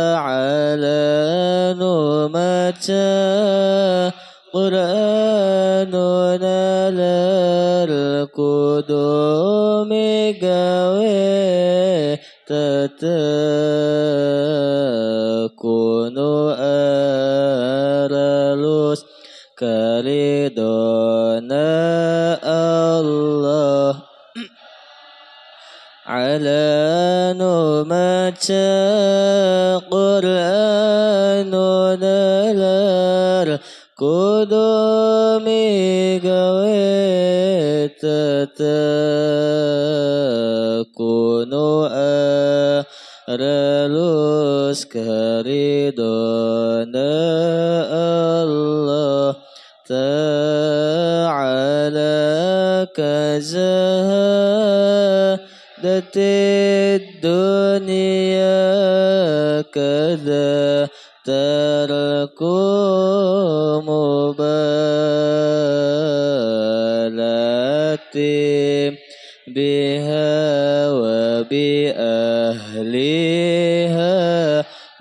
على متى قرآننا للقدوم قوي تكون أرلوس كريدنا الله على baca Quranun lar kudu mi gawe tatakunu aralus karidona Allah ta'ala kazahar الوحدة الدنيا كذا تركوا مبالاتي بها وبأهلها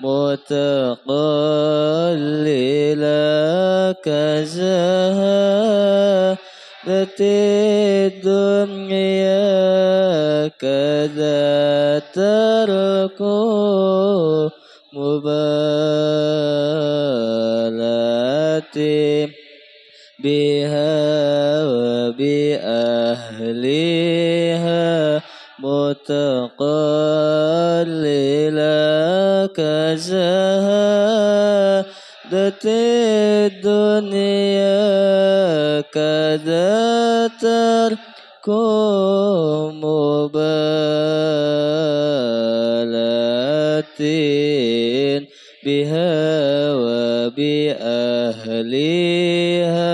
متقللا كزهادة الدنيا هكذا تركوا مبالاتي بها وبأهلها متقللا كزهادة الدنيا كذا تركوا لكم مبالات بها وبأهلها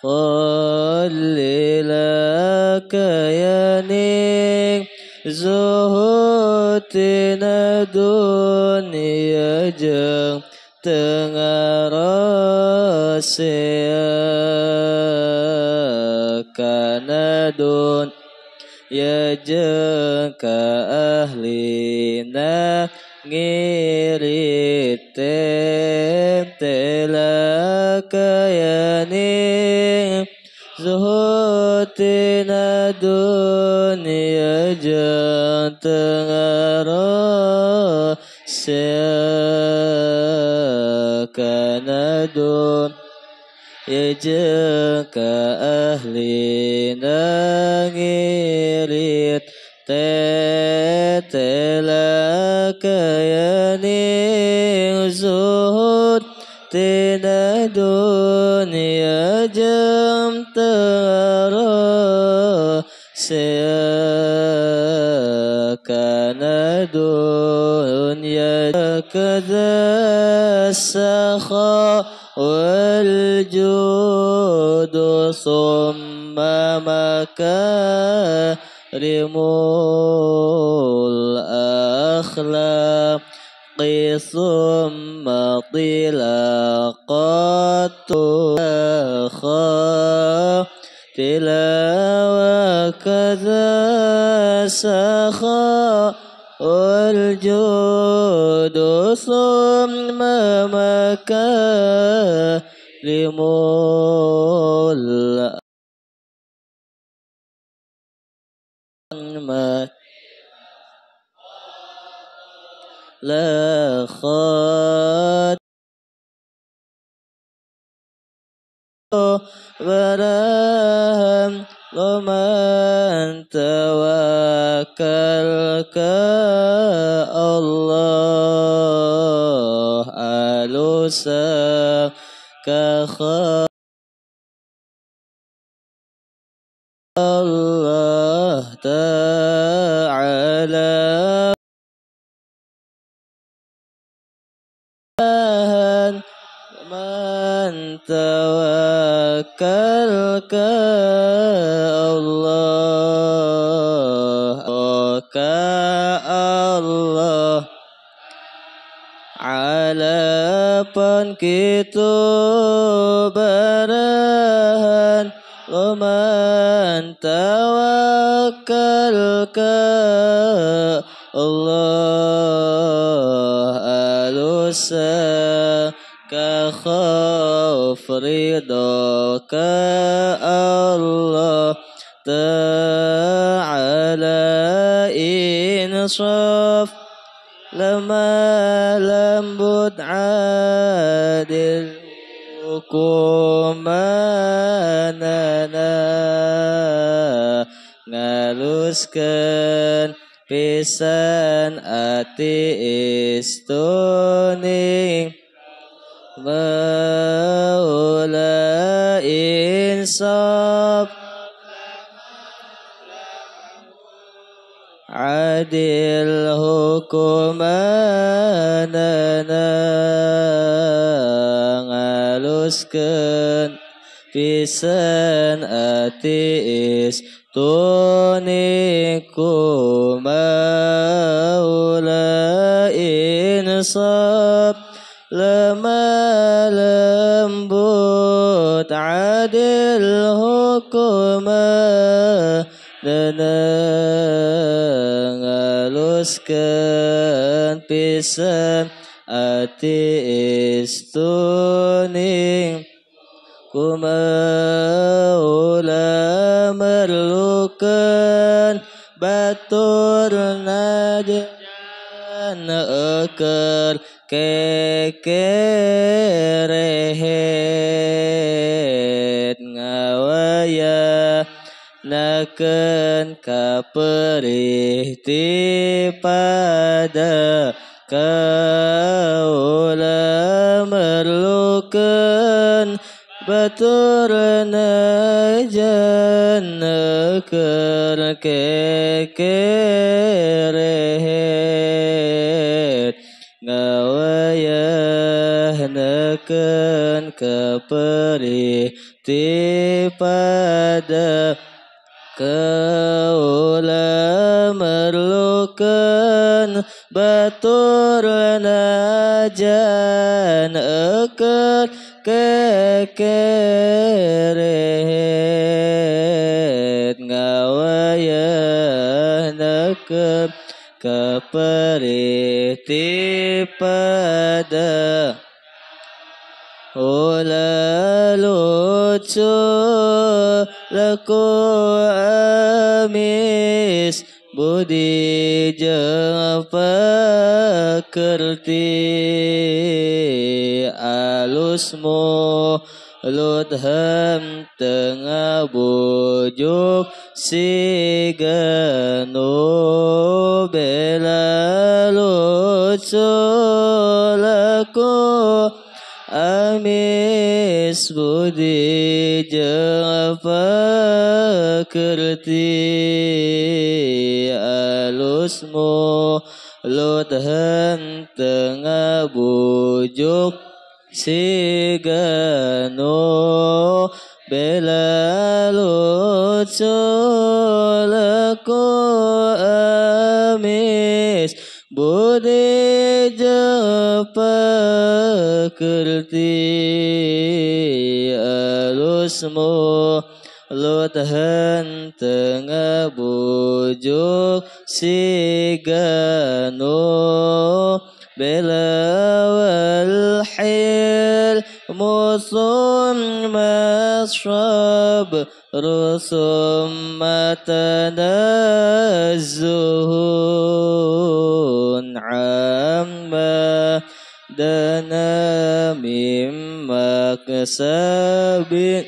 قل لك يا zuhutina dunia jeng tengah rahasia kanadun ya jengka ahli na ngiri tentela kayani zuhutina dunia ya jantung arah seakanadun Ijeka ahli nangirit tetela kayani zuhud tina dunia jam tara Seakan dunia kada sakha والجود ثم مكارم الأخلاق ثم اخا تلاوة كذا سخاء والجود ثم مكارم لا خاد ولا هم ومن توالى kelka Allah alusa kakha Allah ta'ala man tawakkalka begitu berahan Waman tawakal ke Allah alusa ka khawf ridha ka Allah ta'ala insaf lama lembut al adilkum ngaluskan pisan ati istuning maula insaf adil hukumanana teruskan pisan atis tuniku maula insab lemah lembut adil hukumah nenang aluskan pisan ati istuning kumaula merlukan batur najan eker kekerehet ngawaya naken kaperih ti pada ke turna janna kar ke kerehet ngawayahnakan keperi ti pada kaulah merlukan batur najan ekat kekeret ngawaya nakep keperiti pada ola lucu laku amis Budi jepekerti alusmu Ludhem tengah bujuk si genu bela lutsulaku اسجد جفا kerti alusmu luthan tengah bujuk Si Gano bela lutsulku amis budi seperti alusmu Lutahan tengah bujuk si ganu Belawal hil musun masrab Rusum matana الزهون عام دنا من مكسب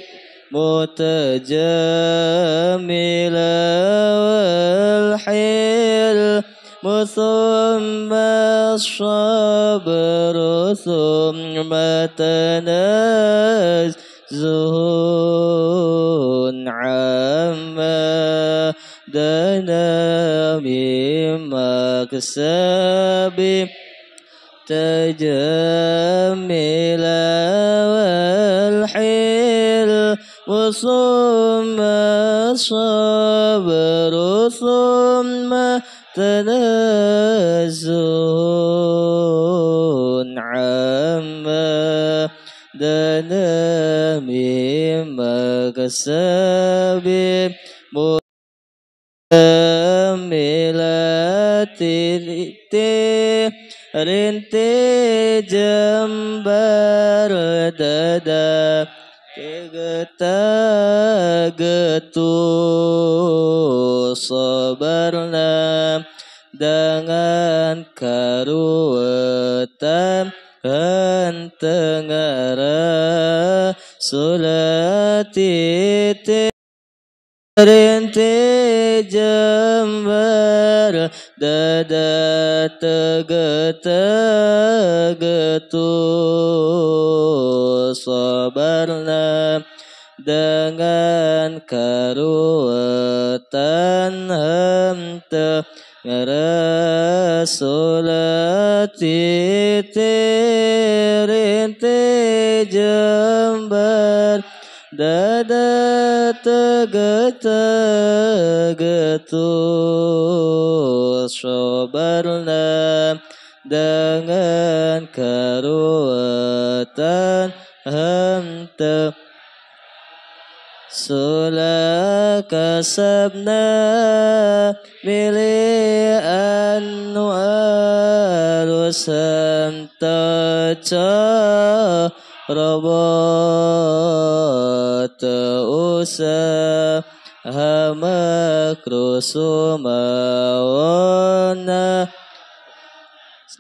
متجملا والحيل ثم الصبر ثم تنزه عما دنا من مكسب تجمل والحيل وصم الصبر ثم تنزه عما دنا من مكسب متملة Rinti jember dada Kegeta getu Sobarna Dengan karuatan Hentengara sulatite Rinti jember dada tu sabarna dengan karuatan hente ngeresulati tirinti jember Dada tegetu Sobarlah dengan karuatan hamta Sula kasabna bilian nu'alusam taca rabah usa hama krusumawana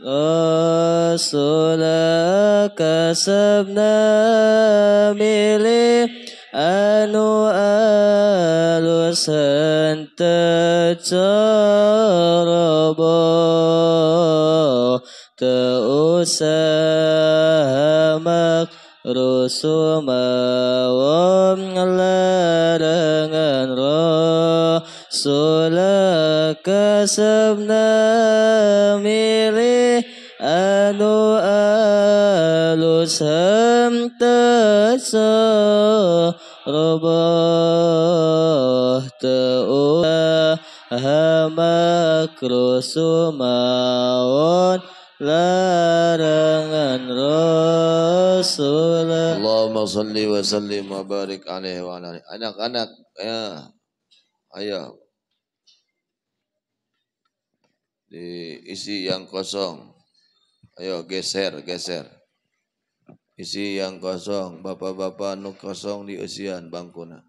Rasula kasabna mili anu corobo tecarabo teusahamak rusumawam larangan rasula kasabna milih anu alus ham tasa robah teua hamak larangan Rasul. Allahumma salli wa sallim wa barik alaihi wa alaihi. Anak-anak, ya, ayo. Diisi yang kosong. Ayo geser, geser. Isi yang kosong, bapak-bapak nu kosong di usian bangkuna.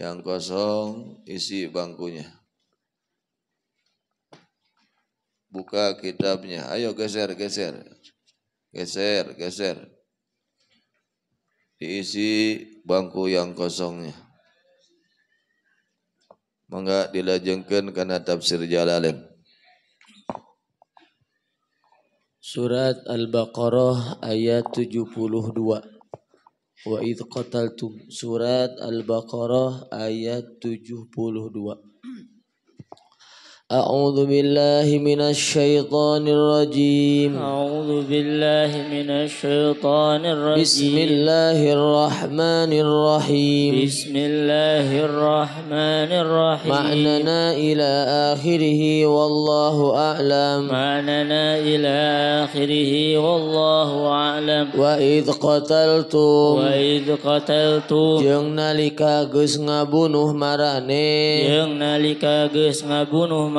Yang kosong isi bangkunya. buka kitabnya. Ayo geser, geser. Geser, geser. Diisi bangku yang kosongnya. Mangga dilajengkan karena tafsir Jalalain. Surat Al-Baqarah ayat 72. Wa idh qataltum. Surat Al-Baqarah ayat 72. أعوذ بالله من الشيطان الرجيم أعوذ بالله من الشيطان الرجيم بسم الله الرحمن الرحيم بسم الله الرحمن الرحيم معننا إلى آخره والله أعلم معننا إلى آخره والله أعلم وإذ قتلتم وإذ قتلتم جنالك nalika geus ngabunuh جنالك jeung nalika geus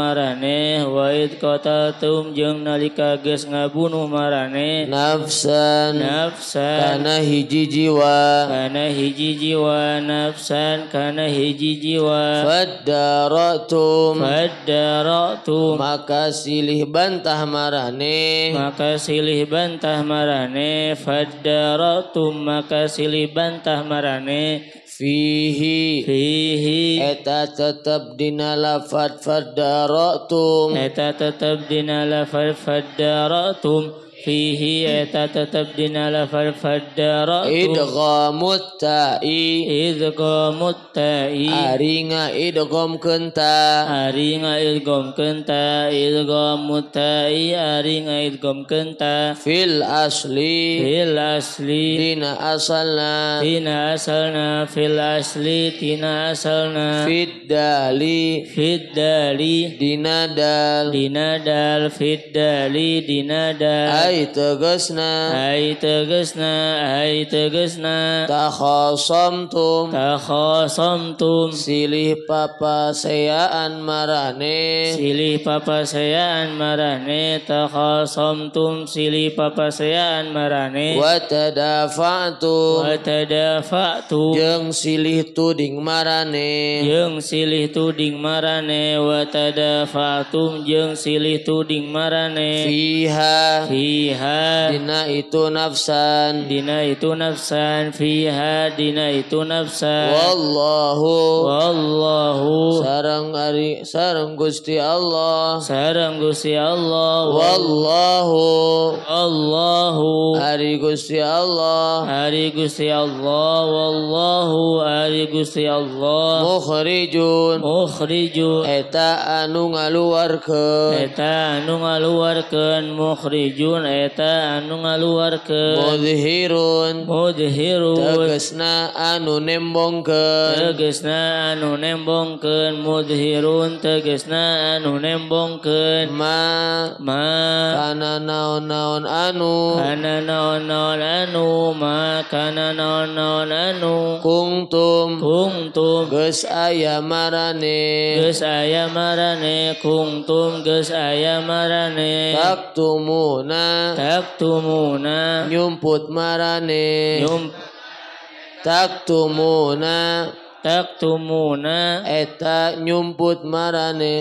marane waid kota tum jeng nalika ges ngabunuh marane nafsan nafsan karena hiji jiwa karena hiji jiwa nafsan karena hiji jiwa fadaratum fadaratum maka silih bantah marane maka silih bantah marane fadaratum maka silih bantah marane fihi fihi eta tetap dina lafad fadaratum eta tetap dina lafad fadaratum fihi eta tetap dina lafal faddara idghamut ta'i idghamut ta'i aringa idgham kenta aringa idgham kenta idghamut ta'i aringa idgham kenta fil asli fil asli dina asalna dina asalna fil asli dina asalna fid dali fid dali dinadal dal dina fid dali dinadal dal Hai tegasna Hai tegasna Hai tegasna Takhosom tum takhasamtum takhasamtum silih sayaan marane silih papasayaan marane takhasamtum silih papasayaan marane wa tadafa'tum Yang silih tuding marane Yang silih tuding marane wa Yang Yang silih tuding marane fiha fiha fiha dina itu nafsan dina itu nafsan fiha dina itu nafsan wallahu wallahu sarang ari sarang Gusti Allah sarang Gusti Allah wallahu wallahu ari Gusti Allah ari Gusti Allah wallahu ari Gusti Allah mukhrijun mukhrijun eta anu ngaluarkeun eta anu ngaluarkeun mukhrijun Kali anu ngaluar ke Odihirun hojehirunges na anu nemmbong ke teges na anu nemmbongken mujehirun teges na anu nemmbongken ma ma na naun anu An no no anu makana no no anu kungtumbungtu ges aya marane ges aya marane kungtumges aya marane waktu mu naan taktumuna nyumput marane nyum taktumuna taktumuna eta nyumput marane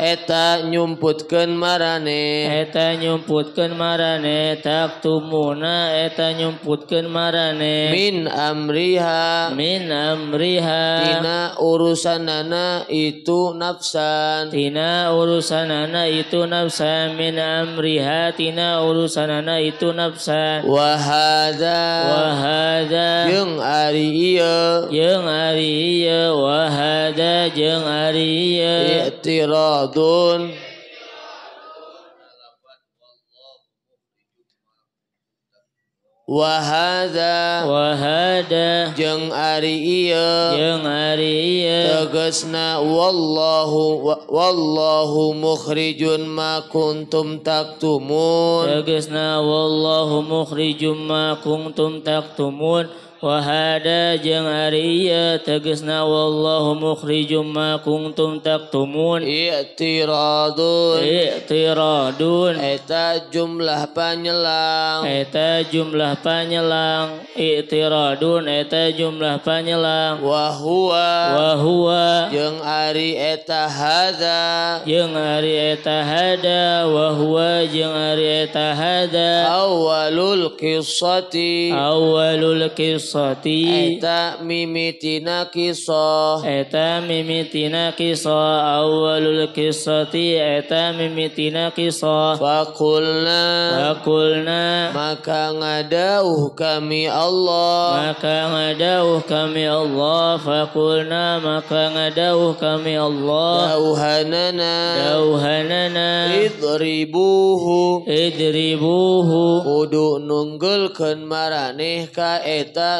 eta nyumputkeun marane eta nyumputkeun marane tak tumuna eta nyumputkeun marane min amriha min amriha tina urusanana itu nafsan tina urusanana itu nafsan min amriha tina urusanana itu nafsan wa hadza wa hadza jeung ari ieu jeung ari ieu wa hadza jeung ari ieu i'tirad mi'radun wahada wahada jeng ari iya jeng ari iya tegasna wallahu wallahu mukhrijun ma kuntum taktumun tegasna wallahu ma kuntum taktumun وهذا جمعرية تقسنا wallahu مخرج ma kuntum taktumun I'tiradun اعتراضون Eta jumlah panyelang Eta jumlah panyelang Iktiradun Eta jumlah panyelang Wahua Wahua Yang ari eta hada Yang ari eta hada Wahua yang ari eta hada Awalul kisati Awalul kisati kisoti Eta mimitina kisah Eta mimitina kisah Awalul kisoti Eta mimitina kisah Fakulna Fakulna Maka ngadauh kami Allah Maka ngadauh kami Allah Fakulna Maka ngadauh kami Allah Dauhanana Dauhanana Idribuhu Idribuhu Kudu nunggulkan maraneh ka eta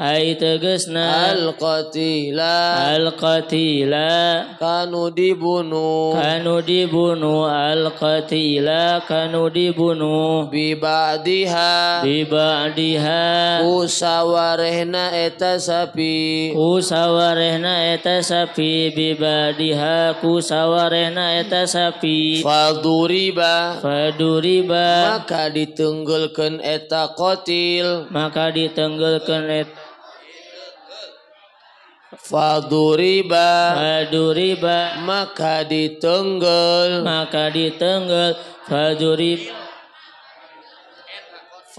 Hai tegesna al-qatila al-qatila kanu dibunuh kanu dibunuh al-qatila kanu dibunuh bi ba'diha bi ba'diha usawarehna eta sapi usawarehna eta sapi bi ba'diha kusawarehna eta sapi faduriba faduriba maka ditenggulkeun eta qatil maka ditenggulkeun eta Faduriba Faduriba Maka ditenggel Maka ditenggel Faduriba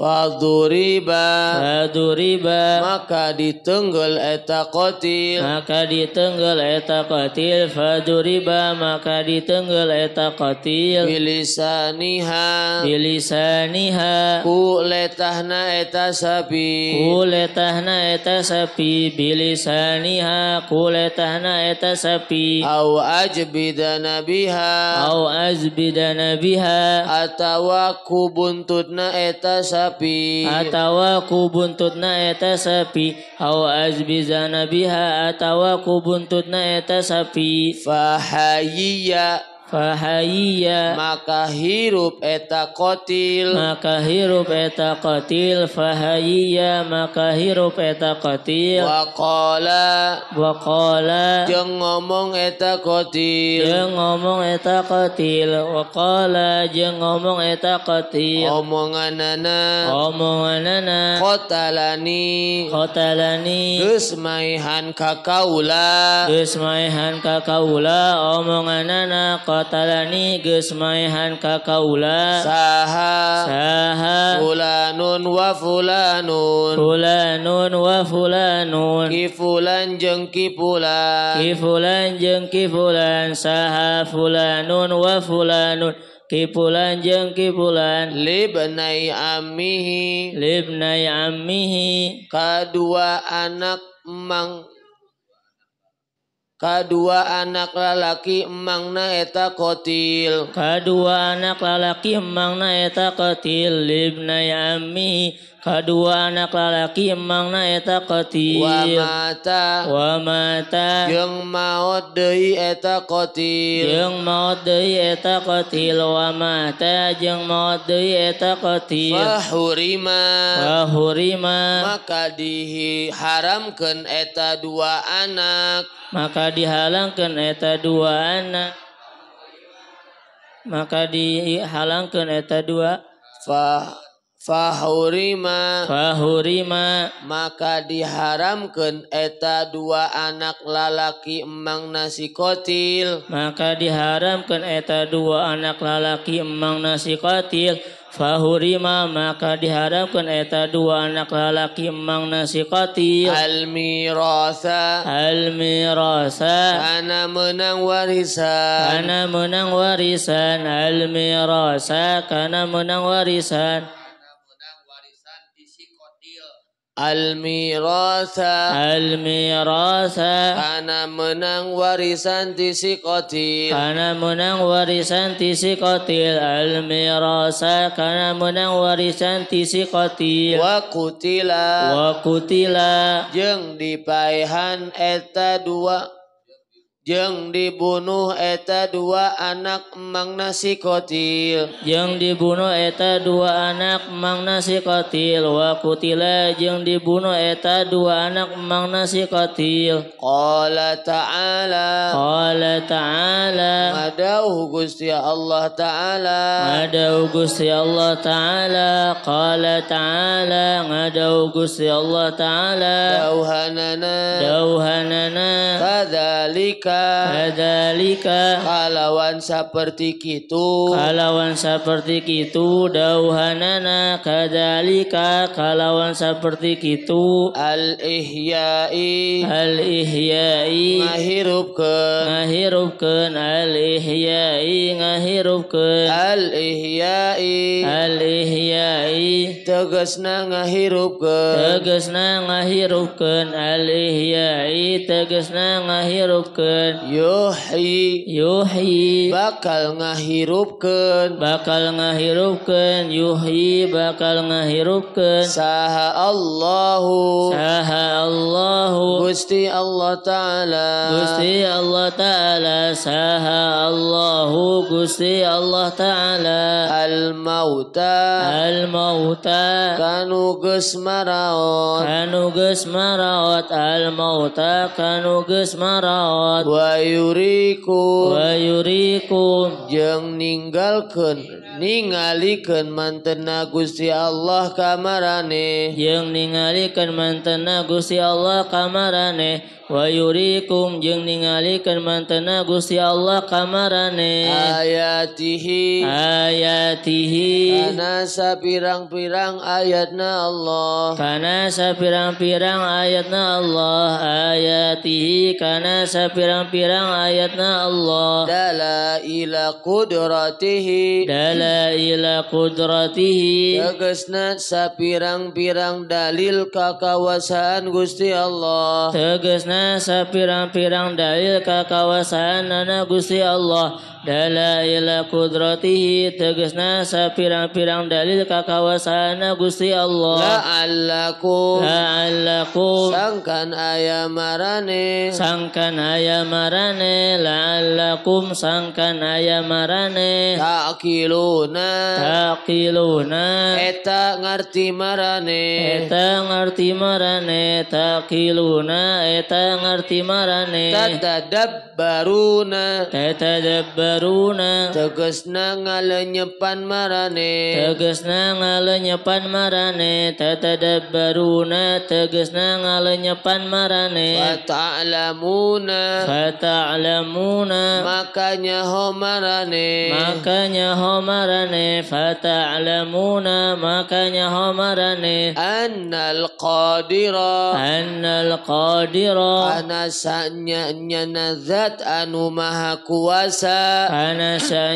Faduriba Faduriba Maka ditenggel eta kotil Maka ditenggel eta kotil Faduriba Maka ditenggel eta kotil Bilisaniha Bilisaniha Ku letahna eta sapi Ku letahna eta sapi Bilisaniha Ku letahna eta sapi Au ajbida nabiha Au ajbida nabiha Atawa ku buntutna eta sapi sapi aku buntut buntutna eta sapi au azbizana biha aku buntut buntutna eta sapi fahayiya fahayya maka hirup eta kotil maka hirup eta kotil fahayya maka hirup eta kotil Wakola waqala jeung ngomong eta kotil jeung ngomong eta kotil waqala jeung ngomong eta kotil omonganana omonganana kotalani kotalani geus maihan ka kaula geus maihan ka kaula omonganana qatalani geus maehan ka kaula saha saha fulanun wa fulanun fulanun wa fulanun ki fulan jeung ki fulan ki fulan jeung ki fulan saha fulanun wa fulanun Kipulan jeng kipulan Libnai amihi Libnai amihi Kedua anak mang Kedua anak lalaki emangna eta kotil. Kedua anak lalaki emangna eta kotil. Ibnai ammi Kadua anak lelaki emang na eta qatil Wa mata Wa mata Yang maut deui eta qatil Yang maut deui eta qatil Wa mata jeung maut deui eta qatil Fahurima Fahurima Maka diharamkan eta dua anak Maka dihalangkan eta dua anak Maka dihalangkan eta dua Fah Fahurima Fahurima maka diharamkan eta dua anak lalaki emang nasi kotil maka diharamkan eta dua anak lalaki emang nasi kotil Fahurima maka diharamkan eta dua anak lalaki emang nasi kotil Almirasa Almirasa Sana menang warisan Sana menang warisan Almirasa karena menang warisan Al-mirasa Al-mirasa Kana menang warisan tisi kotil Kana menang warisan tisi kotil Al-mirasa Kana menang warisan tisi kotil Wa kutila Wa kutila Jeng dipaihan eta dua yang dibunuh eta dua anak Mangna nasi kotil Yang dibunuh eta dua anak Mangna nasi kotil wa kutila yang dibunuh eta dua anak Mangna nasi kotil Qala ta'ala Qala ta'ala Madauh Gusti Allah Ta'ala Madauh Gusti Allah Ta'ala Qala ta'ala Madauh Gusti Allah Ta'ala Dauhanana Dauhanana Kadzalika Kadalika kalawan seperti itu. kalawan seperti itu, dauhanana kadalika kalawan seperti itu. al ihyai al ihyai Ngahirupkan Ngahirupkan al ihyai Ngahirupkan al ihyai al ihyai tegasna ngahirupkan tegasna ngahirupkan al ihyai tegasna ngahirupkan ngahirupkeun yuhyi yuhyi bakal ngahirupkan, bakal ngahirupkan, yuhyi bakal ngahirupkan. saha Allahu saha Allahu Gusti Allah taala Gusti Allah taala saha Allahu Gusti Allah taala al mauta al mauta kanu geus maraot kanu geus maraot al mauta kanu geus maraot wa yurikum wa yurikum jeung ninggalkeun ningalikan mantena Gusti Allah kamarane yang ningalikan mantena Gusti Allah kamarane wa yurikum jeung ningalikan mantena Gusti Allah kamarane ayatihi ayatihi kana sapirang-pirang ayatna Allah kana sapirang-pirang ayatna Allah ayatihi kana sapirang-pirang ayatna Allah dala ila qudratihi dala ila qudratihi tegesna sapirang-pirang dalil kakawasaan Gusti Allah tegesna sapirang-pirang dalil kakawasaan nana Gusti Allah dalaila kudratihi tegesna sapirang-pirang dalil kakawasana Gusti Allah la'allakum la'allakum sangkan aya marane sangkan aya marane la'allakum sangkan aya marane ta'kiluna taqiluna eta ngerti marane eta ngerti marane ta'kiluna eta ngerti marane tatadabbaruna tatadabbaruna yaruna tegasna ngalenyepan marane tegasna ngalenyepan marane tatadabbaruna tegasna ngalenyepan marane fata'lamuna fata'lamuna makanya homarane makanya homarane fata'lamuna makanya homarane annal qadira annal qadira anasanya nyana zat anu maha kuasa أنسا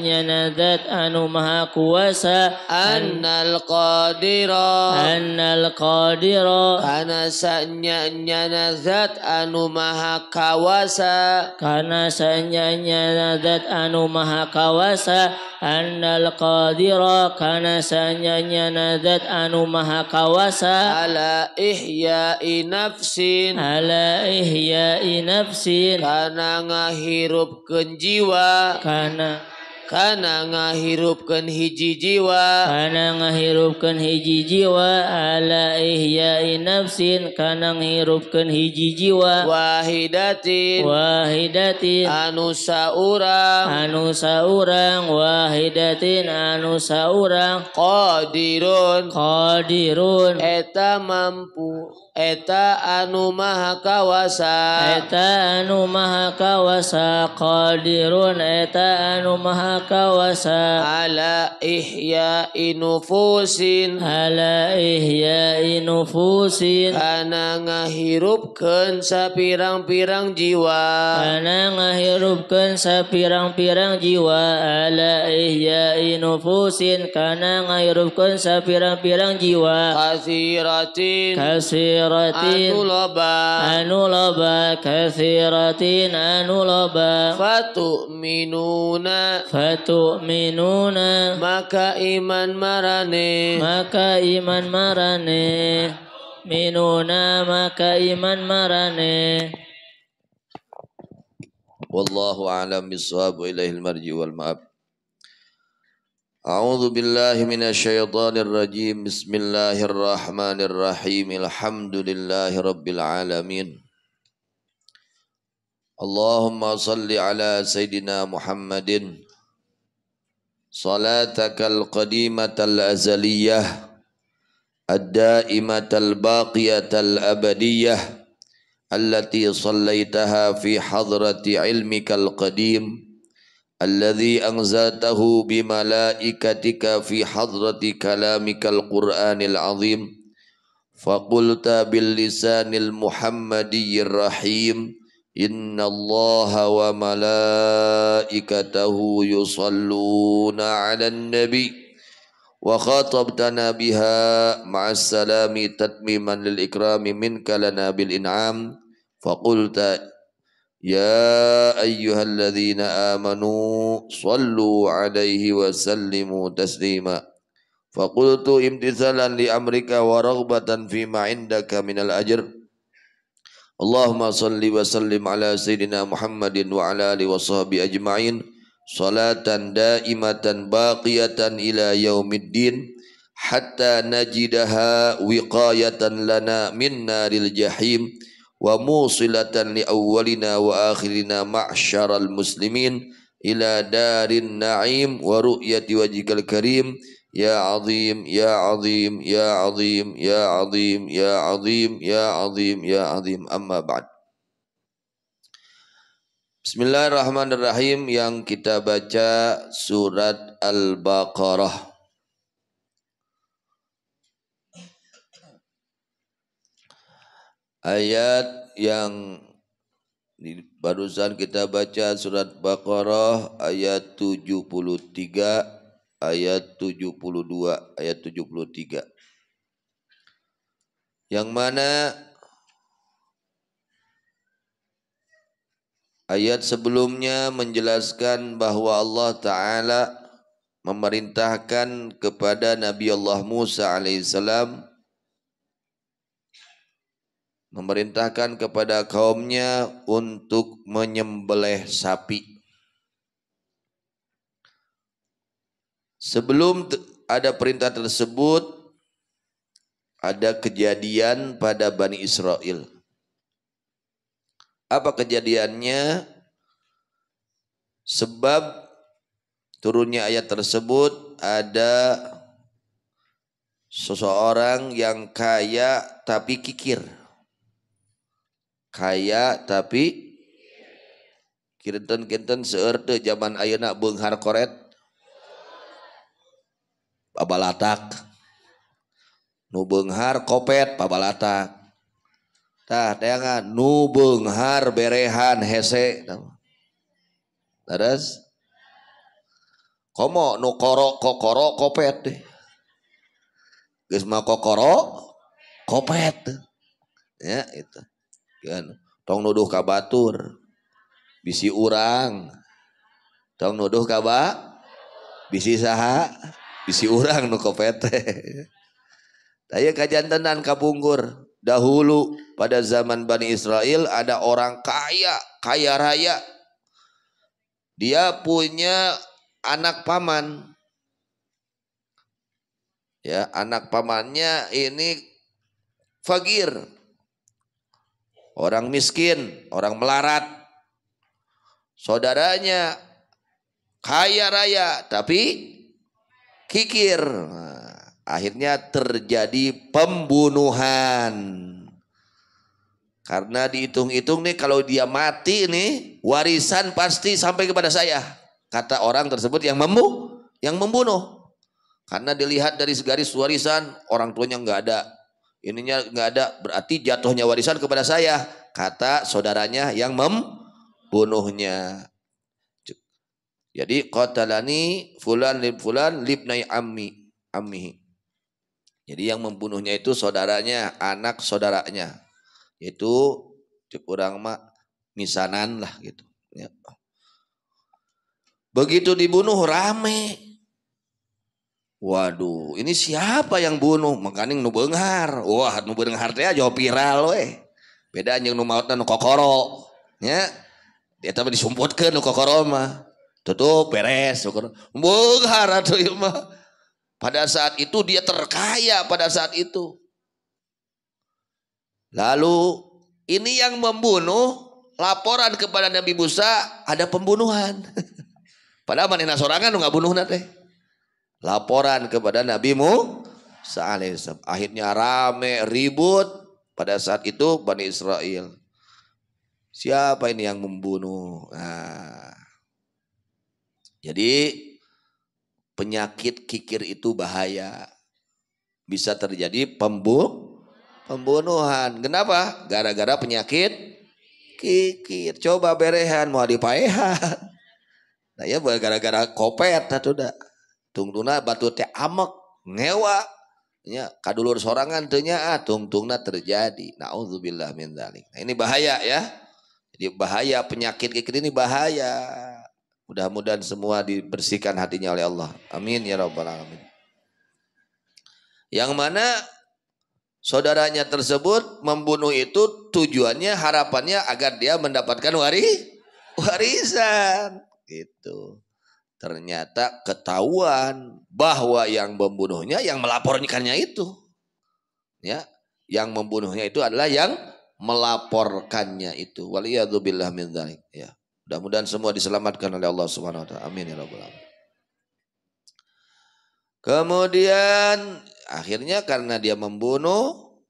ينذت أنو مها كوسا أن القادر أن القادر أنسا ينذت أنو مها كوسا أنسا ينذت أنو مها كوسا annal qadira kana sanyanya nadat anu maha kawasa ala ihya'i nafsin ala ihya'i nafsin kana ngahirup jiwa kana Kan ngahirrupken hiji jiwakana ngahirrupkan hiji jiwa aya nafsin kana hirupken hiji jiwawahidati Wahidati an saurang an saurang wahidati an saurang qodirun qdirun eteta mampuho Eta anu maha kawasa Eta anu maha kawasa Qadirun Eta anu maha kawasa Ala ihya inufusin Ala ihya inufusin Kana ngahirupkan sapirang-pirang jiwa Kana ngahirupkan sapirang-pirang jiwa Ala ihya inufusin Kana ngahirupkan sapirang-pirang jiwa Kasiratin Kasiratin كثيرة أنلبا أنلبا Fatu minuna, fatu minuna. maka iman marane maka iman marane minuna maka iman marane wallahu alam bisawab ilaihil marji wal ma'ab أعوذ بالله من الشيطان الرجيم بسم الله الرحمن الرحيم الحمد لله رب العالمين اللهم صل على سيدنا محمد صلاتك القديمة الأزلية الدائمة الباقية الأبدية التي صليتها في حضرة علمك القديم الذي أنزلته بملائكتك في حضرة كلامك القرآن العظيم فقلت باللسان المحمدي الرحيم إن الله وملائكته يصلون على النبي وخاطبتنا بها مع السلام تتميما للإكرام منك لنا بالإنعام فقلت يا أيها الذين آمنوا صلوا عليه وسلموا تسليما فقلت امتثالا لأمرك ورغبة فيما عندك من الأجر اللهم صل وسلم على سيدنا محمد وعلى آله وصحبه أجمعين صلاة دائمة باقية إلى يوم الدين حتى نجدها وقاية لنا من نار الجحيم wa musilatan li awwalina wa akhirina ma'syaral muslimin ila darin na'im wa ru'yati wajhikal karim ya azim ya azim ya azim ya azim ya azim ya azim ya azim amma ba'd Bismillahirrahmanirrahim yang kita baca surat Al-Baqarah ayat yang barusan kita baca surat Baqarah ayat 73 ayat 72 ayat 73 yang mana ayat sebelumnya menjelaskan bahwa Allah taala memerintahkan kepada Nabi Allah Musa alaihissalam memerintahkan kepada kaumnya untuk menyembelih sapi. Sebelum ada perintah tersebut, ada kejadian pada Bani Israel. Apa kejadiannya? Sebab turunnya ayat tersebut ada seseorang yang kaya tapi kikir kaya tapi kinten-kinten seueur teu zaman ayeuna benghar koret babalatak nu benghar kopet babalatak tah teangan nu har berehan hese terus komo nu koro kokoro kopet deh gisma kokoro kopet ya itu Kan. tong nuduh kabatur, batur bisi urang tong nuduh kabak, ba bisi saha bisi urang nu kopete daya kajantenan kabungkur dahulu pada zaman Bani Israel ada orang kaya kaya raya dia punya anak paman ya anak pamannya ini fagir orang miskin, orang melarat, saudaranya kaya raya tapi kikir. Nah, akhirnya terjadi pembunuhan. Karena dihitung-hitung nih kalau dia mati nih warisan pasti sampai kepada saya. Kata orang tersebut yang membu yang membunuh. Karena dilihat dari segaris warisan orang tuanya nggak ada, ininya nggak ada berarti jatuhnya warisan kepada saya kata saudaranya yang membunuhnya jadi qatalani fulan lib fulan libnai ami ami jadi yang membunuhnya itu saudaranya anak saudaranya itu kurang mak misanan lah gitu ya. begitu dibunuh rame Waduh, ini siapa yang bunuh? Mekaning nu beunghar. Wah, nu beunghar teh jauh viral we. Beda anjing nu mautna nu kokoro. Nya. Dia tadi disumputkeun nu kokoro mah. Tutup beres kokoro. Beunghar atuh ieu mah. Pada saat itu dia terkaya pada saat itu. Lalu ini yang membunuh laporan kepada Nabi Musa ada pembunuhan. Padahal mana sorangan nu ngabunuhna teh laporan kepada Nabi Musa alaihissalam. Akhirnya rame ribut pada saat itu Bani Israel. Siapa ini yang membunuh? Nah. Jadi penyakit kikir itu bahaya. Bisa terjadi pembunuh pembunuhan. Kenapa? Gara-gara penyakit kikir. Coba berehan mau dipaehan. Nah ya gara-gara kopet atau tidak tungtuna batu teh amek ngewa nya kadulur sorangan nya ah tungtungna terjadi naudzubillah min dzalik nah ini bahaya ya jadi bahaya penyakit kayak ini bahaya mudah-mudahan semua dibersihkan hatinya oleh Allah amin ya rabbal alamin yang mana saudaranya tersebut membunuh itu tujuannya harapannya agar dia mendapatkan waris, warisan gitu Ternyata ketahuan bahwa yang membunuhnya yang melaporkannya itu. Ya, yang membunuhnya itu adalah yang melaporkannya itu. Waliyadzubillah min dzalik. Ya. Mudah-mudahan semua diselamatkan oleh Allah Subhanahu wa taala. Amin ya rabbal alamin. Kemudian akhirnya karena dia membunuh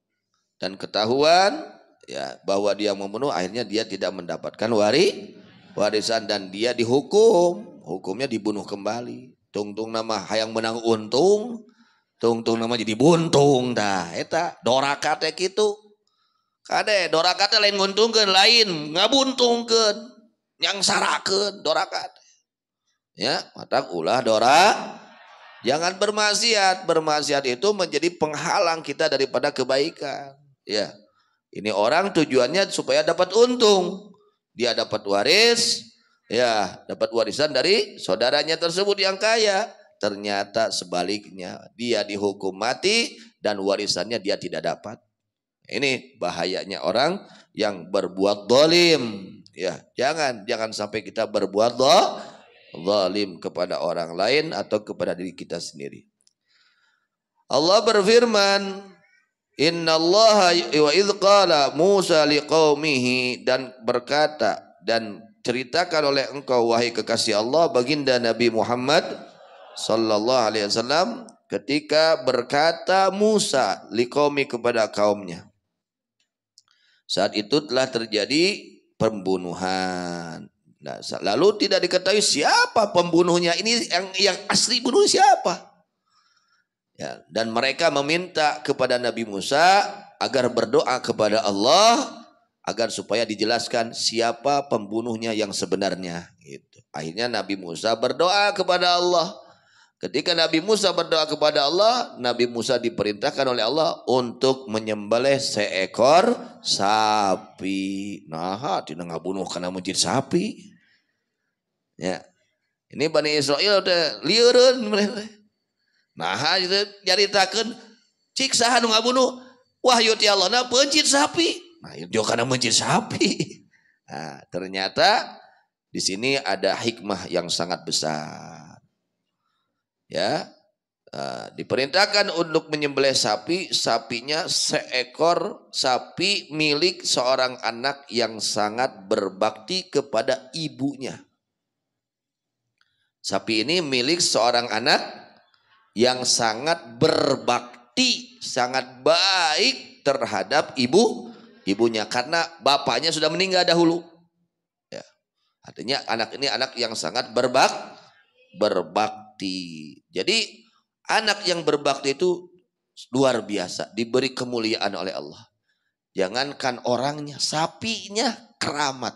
dan ketahuan ya bahwa dia membunuh akhirnya dia tidak mendapatkan waris, warisan dan dia dihukum hukumnya dibunuh kembali. Tungtung nama hayang menang untung, tungtung nama jadi buntung dah. Eta doraka teh gitu. Kade doraka teh lain nguntungkeun, lain ngabuntungkan. yang sarakan doraka Ya, mata ulah dora. Jangan bermaksiat. Bermaksiat itu menjadi penghalang kita daripada kebaikan. Ya. Ini orang tujuannya supaya dapat untung. Dia dapat waris, Ya, dapat warisan dari saudaranya tersebut yang kaya. Ternyata sebaliknya, dia dihukum mati dan warisannya dia tidak dapat. Ini bahayanya orang yang berbuat dolim. Ya, jangan jangan sampai kita berbuat do, dolim kepada orang lain atau kepada diri kita sendiri. Allah berfirman, Inna Allah wa idh qala Musa liqaumihi dan berkata dan ceritakan oleh engkau wahai kekasih Allah baginda Nabi Muhammad sallallahu alaihi wasallam ketika berkata Musa likomi kepada kaumnya. Saat itu telah terjadi pembunuhan. Nah, lalu tidak diketahui siapa pembunuhnya ini yang yang asli bunuh siapa. Ya, dan mereka meminta kepada Nabi Musa agar berdoa kepada Allah agar supaya dijelaskan siapa pembunuhnya yang sebenarnya. Gitu. Akhirnya Nabi Musa berdoa kepada Allah. Ketika Nabi Musa berdoa kepada Allah, Nabi Musa diperintahkan oleh Allah untuk menyembelih seekor sapi. Nah, tidak bunuh karena mencit sapi. Ya. Ini Bani Israel udah liurun. Nah, itu nyaritakan cik ciksaan nu bunuh. Wahyu ti Allah nah pencit sapi. Nah, dia karena mencit sapi. Nah, ternyata di sini ada hikmah yang sangat besar. Ya, nah, diperintahkan untuk menyembelih sapi, sapinya seekor sapi milik seorang anak yang sangat berbakti kepada ibunya. Sapi ini milik seorang anak yang sangat berbakti, sangat baik terhadap ibu ibunya karena bapaknya sudah meninggal dahulu. Ya. Artinya anak ini anak yang sangat berbak berbakti. Jadi anak yang berbakti itu luar biasa, diberi kemuliaan oleh Allah. Jangankan orangnya, sapinya keramat.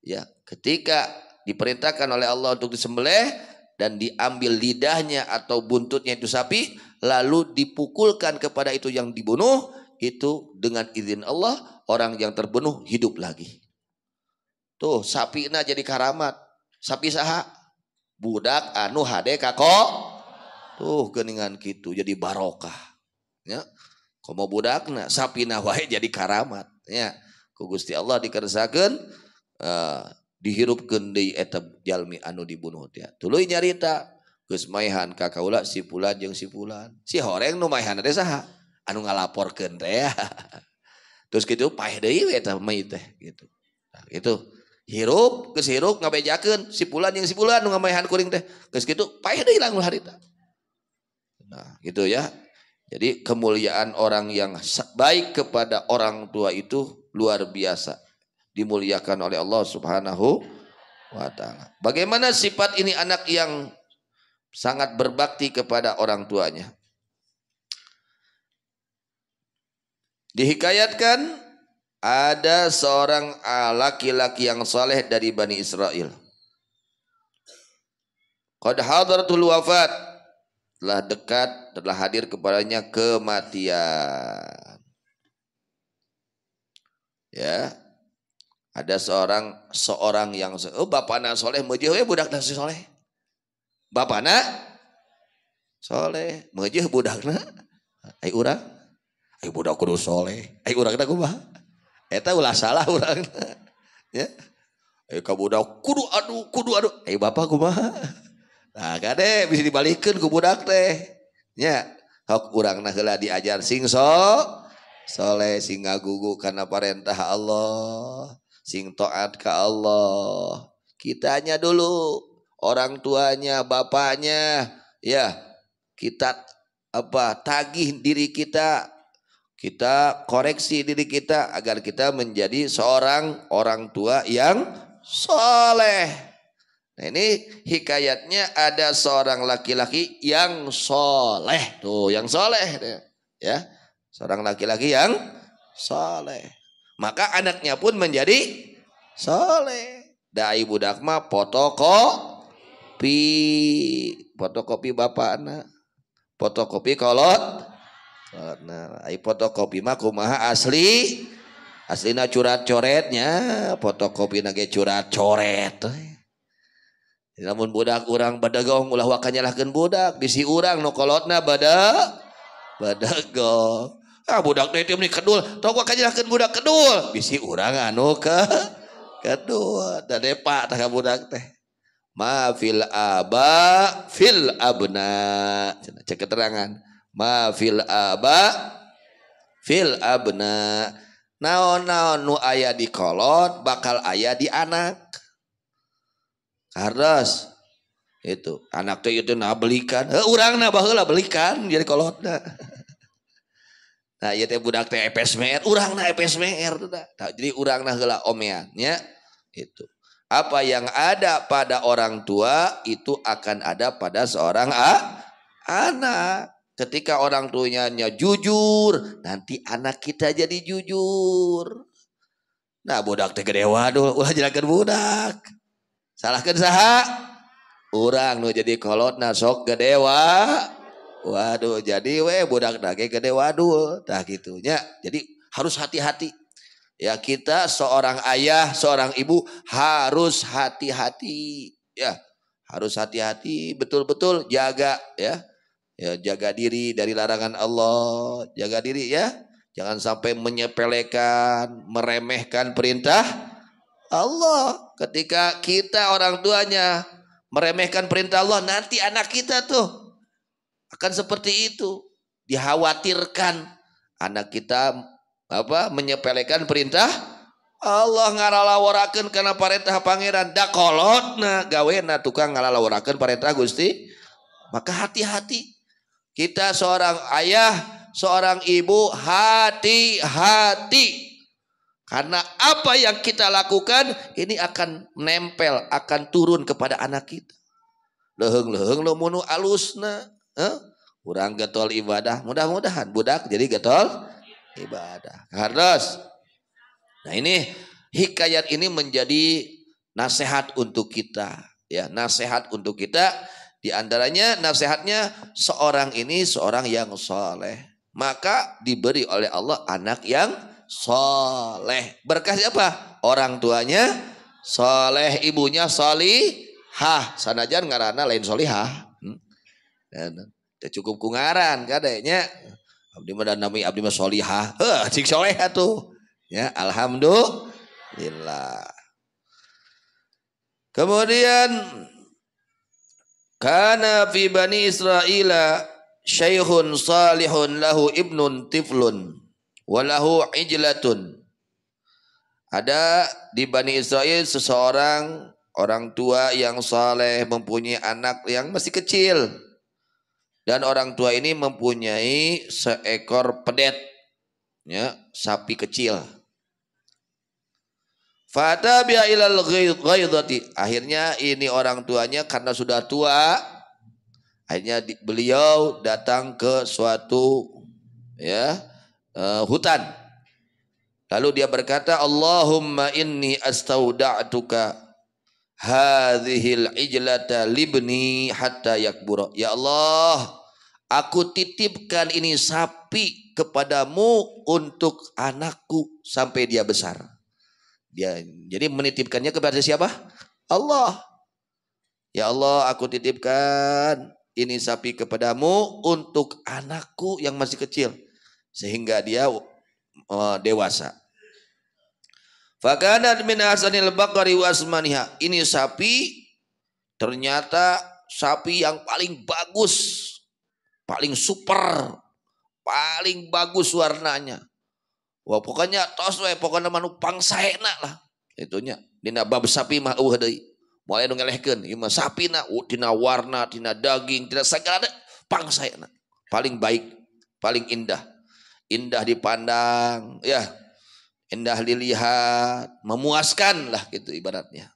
Ya, ketika diperintahkan oleh Allah untuk disembelih dan diambil lidahnya atau buntutnya itu sapi, lalu dipukulkan kepada itu yang dibunuh, itu dengan izin Allah orang yang terbunuh hidup lagi. Tuh sapi na jadi karamat. Sapi saha? Budak anu hade kako. Tuh geningan gitu jadi barokah. Ya. Komo sapi na wae jadi karamat. Ya. Ku Gusti Allah dikersakeun uh, eh, dihirup deui eta jalmi anu dibunuh dia. Tuluy nyarita Gus maehan ka si pulan jeung si pulan. Si horeng nu maehan ada saha? anu ngalaporkeun teh. Terus gitu pahit deui we eta mah teh gitu. Nah, gitu. Hirup geus hirup ngabejakeun si bulan yang si bulan nggak ngamaehan kuring teh. Geus kitu deh deui langgul harita. Nah, gitu ya. Jadi kemuliaan orang yang baik kepada orang tua itu luar biasa. Dimuliakan oleh Allah Subhanahu wa taala. Bagaimana sifat ini anak yang sangat berbakti kepada orang tuanya? Dihikayatkan ada seorang laki-laki yang saleh dari Bani Israel. Qad hadratul wafat telah dekat, telah hadir kepadanya kematian. Ya. Ada seorang seorang yang oh bapana soleh meujeun we oh ya, budak si soleh. Bapana soleh meujeun budakna ai urang Ibu udah kudu soleh. Eh orang kita kubah. Eh, Eta ulah salah orang. ya. Eh kamu udah kudu aduh kudu aduh. Eh bapak kubah. Nah kade bisa dibalikin ku budak teh. Ya. Hok urang nah diajar sing so soleh sing ngagugu karena perintah Allah. Sing to'at ke Allah. Kitanya dulu orang tuanya, bapaknya, ya kita apa tagih diri kita kita koreksi diri kita agar kita menjadi seorang orang tua yang soleh. Nah ini hikayatnya ada seorang laki-laki yang soleh. Tuh yang soleh. Ya. Seorang laki-laki yang soleh. Maka anaknya pun menjadi soleh. Dai budak mah fotokopi. Fotokopi bapak anak. Fotokopi kolot fotokoppimakku maha asli asli na curat-cotnya foto kopi naga curatcot eh. namun budak urang bad gonglah wanya lakin budak bisi urang nokolot na bad bad gongdak ah, dul tonyadak dul bisi urangan ke keddul de pakdak teh mafil fil Ab ceterangan ma fil aba fil abna naon-naon nu ayah di kolot bakal ayah di anak kardos itu anak tuh itu nah belikan eh, urang nah baheula belikan jadi kolotna nah ieu teh budak teh EPSMR urang nah EPSMR nah, jadi urang nah heula ya itu apa yang ada pada orang tua itu akan ada pada seorang ah anak Ketika orang tuanya jujur, nanti anak kita jadi jujur. Nah budak teh gede waduh, ulah jelakan budak. Salahkan saha? Orang nu jadi kolot nasok gedewa. Waduh jadi we budak nage gede waduh. Nah gitunya. Jadi harus hati-hati. Ya kita seorang ayah, seorang ibu harus hati-hati. Ya harus hati-hati betul-betul jaga ya Ya, jaga diri dari larangan Allah, jaga diri ya. Jangan sampai menyepelekan, meremehkan perintah Allah. Ketika kita orang tuanya meremehkan perintah Allah, nanti anak kita tuh akan seperti itu. Dikhawatirkan anak kita apa menyepelekan perintah Allah ngaralawarakan karena perintah pangeran dakolot na gawe na tukang ngaralawarakan perintah Gusti maka hati-hati kita seorang ayah, seorang ibu hati-hati. Karena apa yang kita lakukan ini akan nempel, akan turun kepada anak kita. Leheng-leheng lo munu alusna. Eh? Kurang getol ibadah. Mudah-mudahan budak jadi getol ibadah. Harus. Nah ini hikayat ini menjadi nasihat untuk kita. Ya, nasihat untuk kita di antaranya nasihatnya seorang ini seorang yang soleh. Maka diberi oleh Allah anak yang soleh. Berkah siapa? Orang tuanya soleh, ibunya solihah. Sanajan ngarana lain solihah. Hmm. Dan cukup kungaran kadanya. Abdi mah dan nami abdi mah solihah. Heh, cik soleh tuh. Ya, alhamdulillah. Kemudian Kana fi bani Israila syaihun salihun lahu ibnun tiflun walahu ijlatun. Ada di Bani Israel seseorang orang tua yang saleh mempunyai anak yang masih kecil. Dan orang tua ini mempunyai seekor pedet, ya, sapi kecil. Fata biha ilal ghaidhati. Akhirnya ini orang tuanya karena sudah tua akhirnya beliau datang ke suatu ya uh, hutan. Lalu dia berkata, "Allahumma inni astauda'tuka hadhil ijlata libni hatta yakbura." Ya Allah, aku titipkan ini sapi kepadamu untuk anakku sampai dia besar. Dia jadi menitipkannya kepada siapa? Allah. Ya Allah, aku titipkan ini sapi kepadamu untuk anakku yang masih kecil sehingga dia eh, dewasa. Fakanat min asanil baqari wa Ini sapi ternyata sapi yang paling bagus, paling super, paling bagus warnanya. Wah pokoknya tos we pokoknya manu enak lah. Itunya dina bab sapi mah uh deui. Moal anu ngelehkeun ieu mah sapina dina uh, warna, dina daging, dina segala enak Paling baik, paling indah. Indah dipandang, ya. Indah dilihat, memuaskan lah gitu ibaratnya.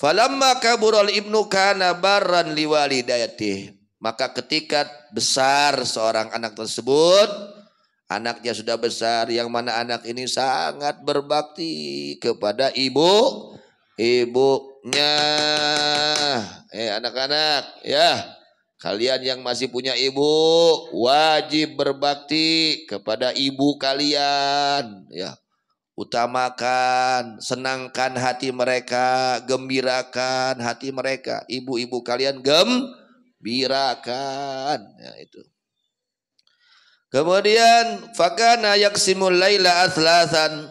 Falamma kaburul ibnu kana barran liwalidayati. Maka ketika besar seorang anak tersebut Anaknya sudah besar yang mana anak ini sangat berbakti kepada ibu ibunya. Eh anak-anak ya. Kalian yang masih punya ibu wajib berbakti kepada ibu kalian ya. Utamakan, senangkan hati mereka, gembirakan hati mereka. Ibu-ibu kalian gembirakan. Ya, itu. Kemudian fakana yaksimul laila athlasan.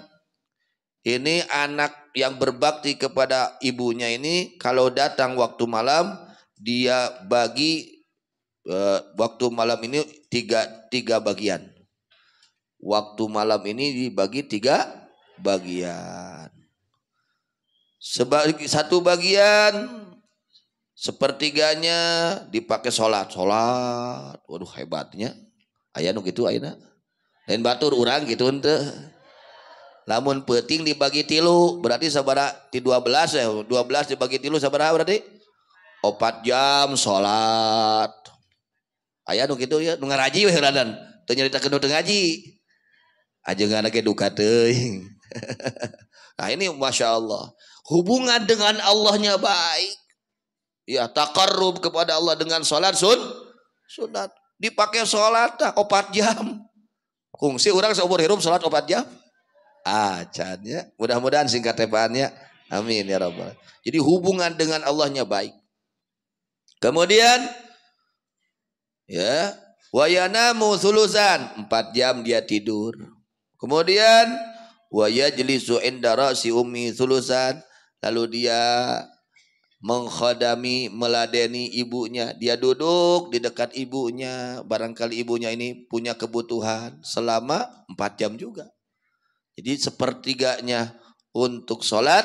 Ini anak yang berbakti kepada ibunya ini kalau datang waktu malam dia bagi eh, waktu malam ini tiga, tiga bagian. Waktu malam ini dibagi tiga bagian. Sebagi, satu bagian sepertiganya dipakai sholat. Sholat, waduh hebatnya Ayah nu gitu ayah, Lain batur orang gitu ente. Lamun peting dibagi tilu berarti sabara di 12 ya. 12 dibagi tilu sabara berarti? Opat jam sholat. Ayah nu gitu ya. Nu ngaraji weh radan. Teu nyaritakeun teu ngaji. Ajengan ge duka teuing. nah ini Masya Allah. Hubungan dengan Allahnya baik. Ya takarrub kepada Allah dengan sholat sun, sunat dipakai sholat tak opat jam. Kungsi orang seumur hidup sholat opat jam. ah, mudah-mudahan singkat tepaannya. Amin ya Rabbal. Jadi hubungan dengan Allahnya baik. Kemudian ya, wayana musulusan empat jam dia tidur. Kemudian waya jelisu indara si umi sulusan lalu dia mengkhodami, meladeni ibunya. Dia duduk di dekat ibunya, barangkali ibunya ini punya kebutuhan selama 4 jam juga. Jadi sepertiganya untuk sholat,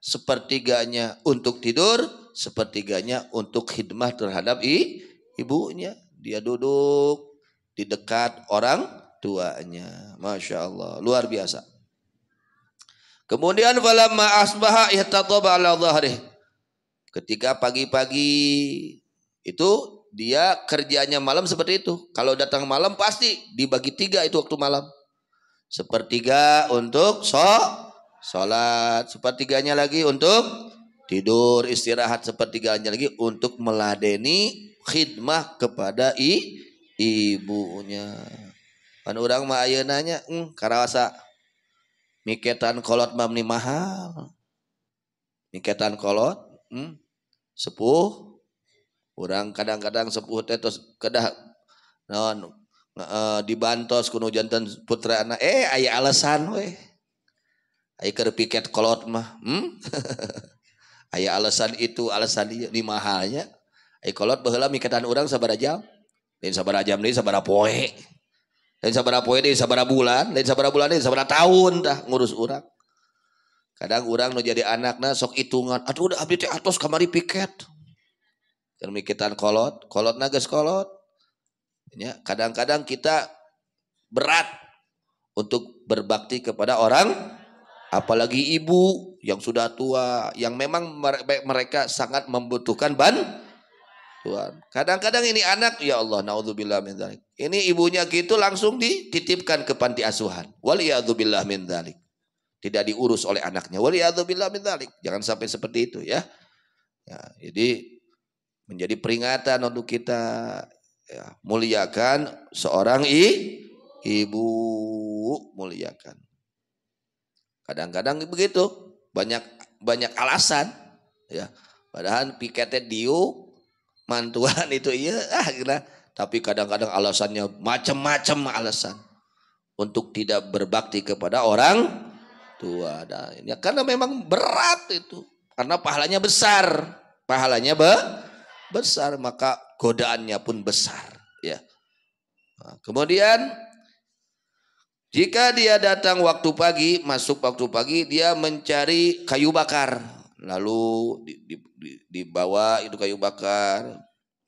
sepertiganya untuk tidur, sepertiganya untuk khidmah terhadap i, ibunya. Dia duduk di dekat orang tuanya. Masya Allah, luar biasa. Kemudian falamma asbaha ala Ketika pagi-pagi itu dia kerjanya malam seperti itu. Kalau datang malam pasti dibagi tiga itu waktu malam. Sepertiga untuk so, sholat. Sepertiganya lagi untuk tidur, istirahat. Sepertiganya lagi untuk meladeni khidmah kepada i, ibunya. Kan orang mah ayo nanya, hmm, karawasa. Miketan kolot mamni mahal. Miketan kolot hmm? sepuh orang kadang-kadang sepuh tetos tos kedah naon eh, dibantos kuno jantan putra anak eh ayah alasan we ayah keur piket kolot mah hmm? ayah alasan itu alasan iya di mahalnya ayah kolot baheula mikatan orang sabara jam lain sabara jam ini sabara poe lain sabara poe ini sabara bulan lain sabara bulan ini sabara tahun dah ngurus orang kadang orang nu jadi anak sok hitungan aduh udah abdi teh atos kamari piket keur mikitan kolot kolot geus kolot ya kadang-kadang kita berat untuk berbakti kepada orang apalagi ibu yang sudah tua yang memang mereka sangat membutuhkan ban Tuhan. Kadang-kadang ini anak ya Allah naudzubillah min dzalik. Ini ibunya gitu langsung dititipkan ke panti asuhan. Waliyadzubillah min dzalik tidak diurus oleh anaknya. Waliyadzubillah Jangan sampai seperti itu ya. ya jadi menjadi peringatan untuk kita ya, muliakan seorang i, ibu muliakan. Kadang-kadang begitu, banyak banyak alasan ya. Padahal piketnya diu mantuan itu iya ah kira. Tapi kadang-kadang alasannya macam-macam alasan untuk tidak berbakti kepada orang Tua, dah. ini. Karena memang berat itu. Karena pahalanya besar. Pahalanya be besar. Maka godaannya pun besar. Ya. Nah, kemudian jika dia datang waktu pagi, masuk waktu pagi, dia mencari kayu bakar. Lalu di, di, di, dibawa itu kayu bakar.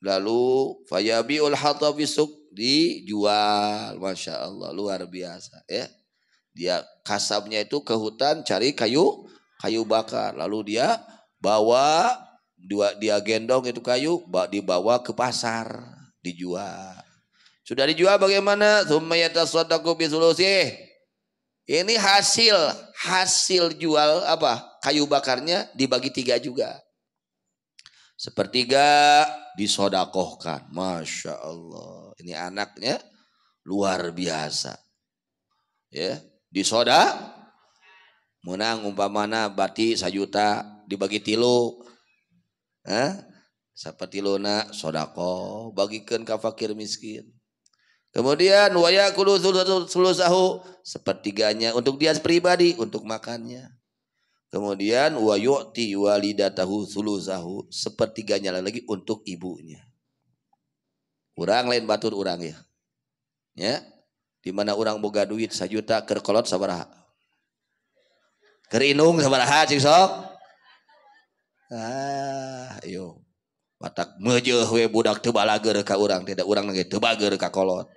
Lalu fayabi ul hatafisuk dijual. Masya Allah, luar biasa ya. Dia kasabnya itu ke hutan cari kayu kayu bakar. Lalu dia bawa dua dia gendong itu kayu dibawa ke pasar dijual sudah dijual bagaimana ini hasil hasil jual apa kayu bakarnya dibagi tiga juga sepertiga disodakohkan masya Allah ini anaknya luar biasa ya di soda menang umpamana bati sajuta dibagi tilu eh? seperti luna sodako bagikan ke fakir miskin kemudian waya kulu sulusahu sepertiganya untuk dia pribadi untuk makannya kemudian wayu'ti walidatahu sulusahu sepertiganya lagi untuk ibunya Urang lain batur orang ya ya di mana orang boga duit sajuta ker kolot sabaraha ker inung sabaraha cik sok ah yo matak meujeeh we budak teu balager ka urang tidak orang lagi teu bager ka kolot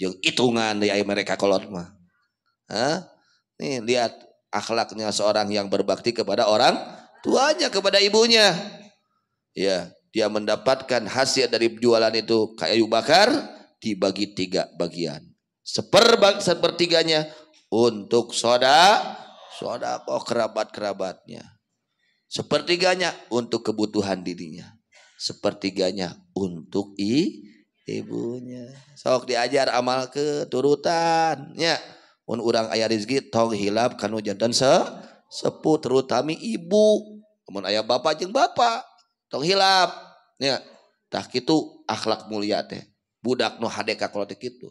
jeung hitungan di mereka kolot mah Ah, nih lihat akhlaknya seorang yang berbakti kepada orang tuanya kepada ibunya ya dia mendapatkan hasil dari jualan itu kayu bakar dibagi tiga bagian seperbang sepertiganya untuk soda, soda kok kerabat-kerabatnya. Sepertiganya untuk kebutuhan dirinya. Sepertiganya untuk i, ibunya. Sok diajar amal keturutan. Ya. Un urang ayah rizki tong hilap kanu jantan se sepuh terutami ibu. kemudian ayah bapak jeng bapak tong hilap. Ya. tak itu akhlak mulia teh. Budak nu hadeka kalau teh itu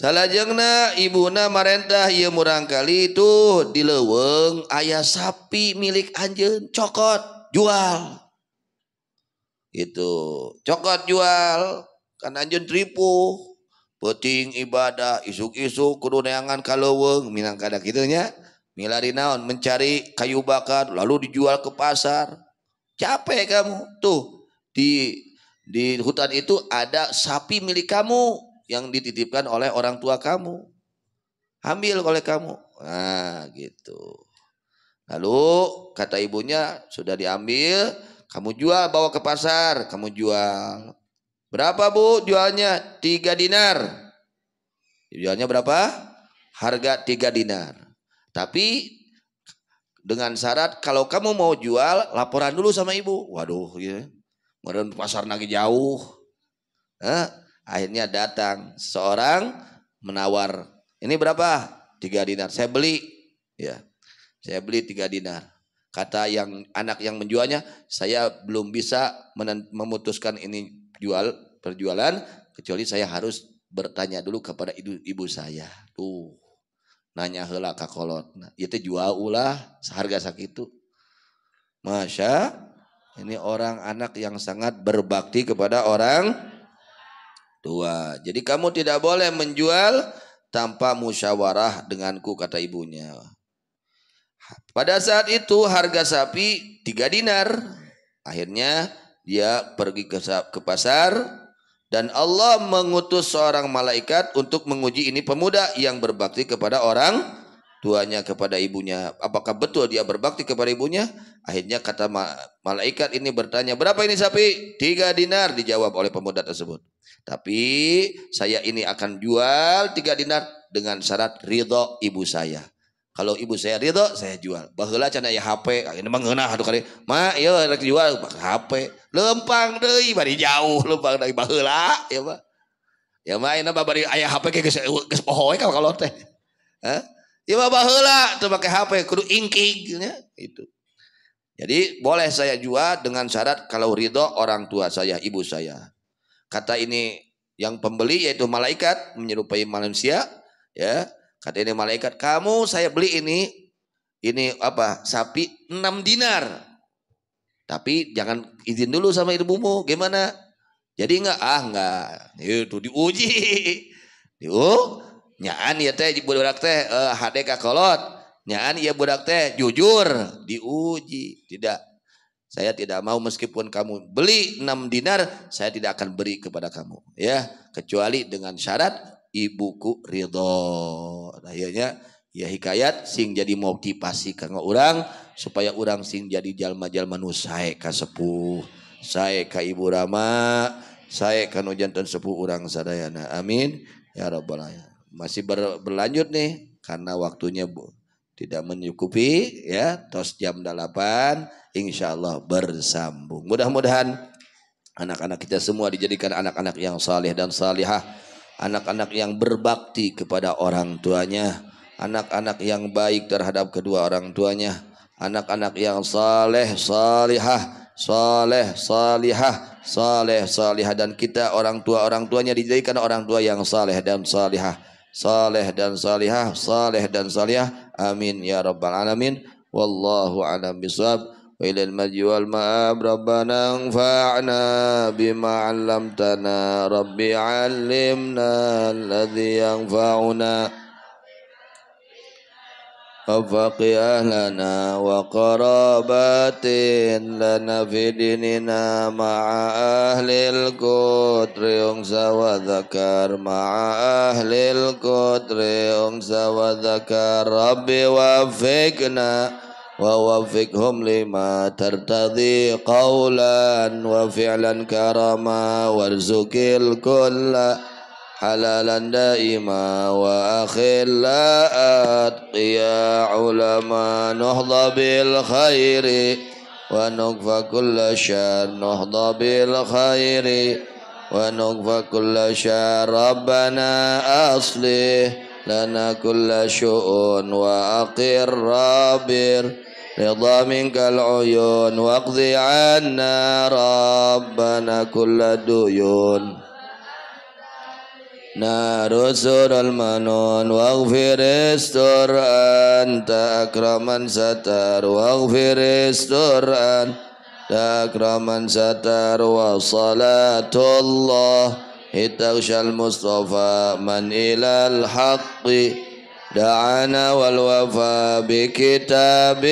salahjengna Ibuna Marentah ia kali itu di leweng ayah sapi milik Anjen cokot jual itu cokot jual kan Anjen tripu peting ibadah isuk-isuk kudu neangan kaleweng minang kada nya. milari naon mencari kayu bakar lalu dijual ke pasar capek kamu tuh di di hutan itu ada sapi milik kamu yang dititipkan oleh orang tua kamu. Ambil oleh kamu. Nah, gitu. Lalu kata ibunya sudah diambil, kamu jual bawa ke pasar, kamu jual. Berapa Bu jualnya? Tiga dinar. Jualnya berapa? Harga tiga dinar. Tapi dengan syarat kalau kamu mau jual laporan dulu sama ibu. Waduh, ya. Meren pasar lagi jauh. Eh, Akhirnya datang seorang menawar. Ini berapa? Tiga dinar. Saya beli. Ya. Saya beli tiga dinar. Kata yang anak yang menjualnya, saya belum bisa memutuskan ini jual perjualan kecuali saya harus bertanya dulu kepada ibu, ibu saya. Tuh, nanya hela ka kolot. Nah, itu jual ulah seharga sakitu. Masya ini orang anak yang sangat berbakti kepada orang Dua. Jadi kamu tidak boleh menjual tanpa musyawarah denganku kata ibunya. Pada saat itu harga sapi tiga dinar. Akhirnya dia pergi ke, ke pasar dan Allah mengutus seorang malaikat untuk menguji ini pemuda yang berbakti kepada orang tuanya kepada ibunya. Apakah betul dia berbakti kepada ibunya? Akhirnya kata malaikat ini bertanya, berapa ini sapi? Tiga dinar dijawab oleh pemuda tersebut. Tapi saya ini akan jual tiga dinar dengan syarat ridho ibu saya. Kalau ibu saya ridho, saya jual. Bahwa cana ya HP, ini memang satu kali. Ma, yo iya, rek jual HP. Lempang deh bari jauh, lempang dari baheula ya, ya ma. Ya mah ini mah bari ayah HP ke geus kalau kalau teh. Ya mah lah, itu pakai HP kudu ingking ya, itu. Jadi boleh saya jual dengan syarat kalau ridho orang tua saya, ibu saya. Kata ini yang pembeli yaitu malaikat menyerupai manusia, ya. Kata ini malaikat, kamu saya beli ini, ini apa? Sapi enam dinar. Tapi jangan izin dulu sama ibumu, gimana? Jadi enggak, ah enggak, itu diuji. Diu, nyanyi ya teh, budak teh, eh, HDK kolot. Nyaan iya budak teh jujur diuji. Tidak. Saya tidak mau meskipun kamu beli 6 dinar, saya tidak akan beri kepada kamu. Ya, kecuali dengan syarat ibuku ridho. Akhirnya iya ya hikayat sing jadi motivasi ke orang supaya orang sing jadi jalma-jalma nu saya ka sepuh, saya ka ibu rama, saya kanu jantan sepuh orang sadayana. Amin. Ya rabbal alamin. Masih ber, berlanjut nih karena waktunya Bu tidak menyukupi ya tos jam 8 insya Allah bersambung mudah-mudahan anak-anak kita semua dijadikan anak-anak yang saleh dan salihah anak-anak yang berbakti kepada orang tuanya anak-anak yang baik terhadap kedua orang tuanya anak-anak yang saleh salihah saleh salihah saleh salihah dan kita orang tua orang tuanya dijadikan orang tua yang saleh dan salihah saleh dan salihah saleh dan salihah آمين يا رب العالمين والله أعلم بصواب وإلى المجد والمآب ربنا انفعنا بما علمتنا ربي علمنا الذي ينفعنا وفقي أهلنا وقرابات لنا في ديننا مع أهل القدر أنثى وذكر مع أهل القدر أنثى وذكر ربي وفقنا ووفقهم لما ترتضي قولا وفعلا كرما وارزق الكل حلالا دائما وأخلا أتقيا علما نهضى بالخير ونكفى كل شر نهضى بالخير ونكفى كل شر ربنا أصلح لنا كل شؤون وأقر رابر رضا منك العيون واقضي عنا ربنا كل ديون نار سور المنون واغفر استر أنت من ستر واغفر استر أنت من ستر وصلاة الله اتغشى المصطفى من إلى الحق دعانا والوفاء بكتاب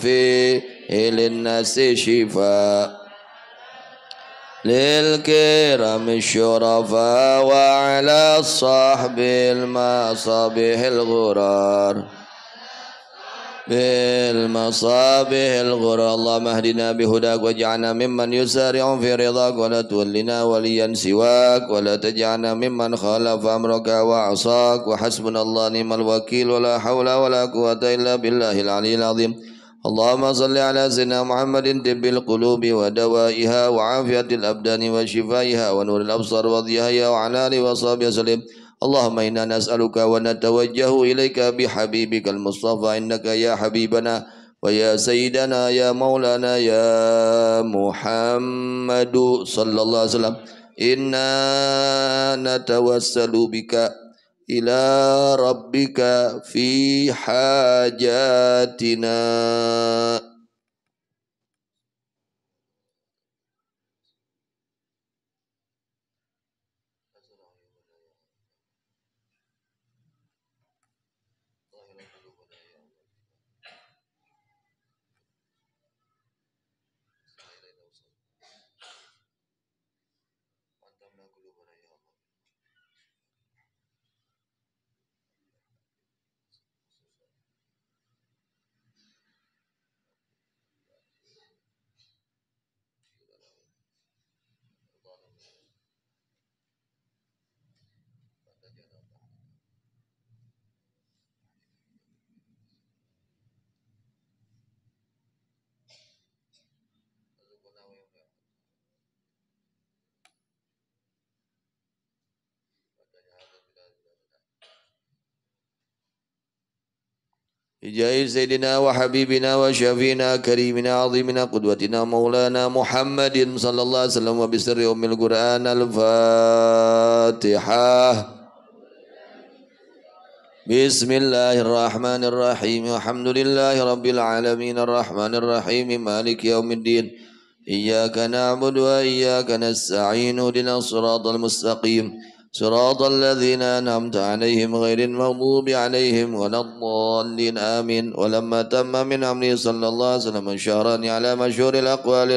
في للناس شفاء للكرم الشرفاء وعلى الصحب المصابيح الغرار بالمصابيح الغرار اللهم اهدنا بهداك واجعلنا ممن يسارع في رضاك ولا تولنا وليا سواك ولا تجعلنا ممن خالف امرك وعصاك وحسبنا الله نعم الوكيل ولا حول ولا قوه الا بالله العلي العظيم اللهم صل على سيدنا محمد طب القلوب ودوائها وعافية الأبدان وشفائها ونور الأبصار وضيائها وعلى آله وصحبه وسلم اللهم إنا نسألك ونتوجه إليك بحبيبك المصطفى إنك يا حبيبنا ويا سيدنا يا مولانا يا محمد صلى الله عليه وسلم إنا نتوسل بك ila rabbika fi hajatina بجاه سيدنا وحبيبنا وشفينا كريمنا عظيمنا قدوتنا مولانا محمد صلى الله عليه وسلم وبسر أم القرآن الفاتحة بسم الله الرحمن الرحيم الحمد لله رب العالمين الرحمن الرحيم مالك يوم الدين إياك نعبد وإياك نستعين اهدنا الصراط المستقيم صراط الذين أنعمت عليهم غير المغضوب عليهم ولا الضالين آمين ولما تم من أمره صلى الله عليه وسلم شهران على مشهور الأقوال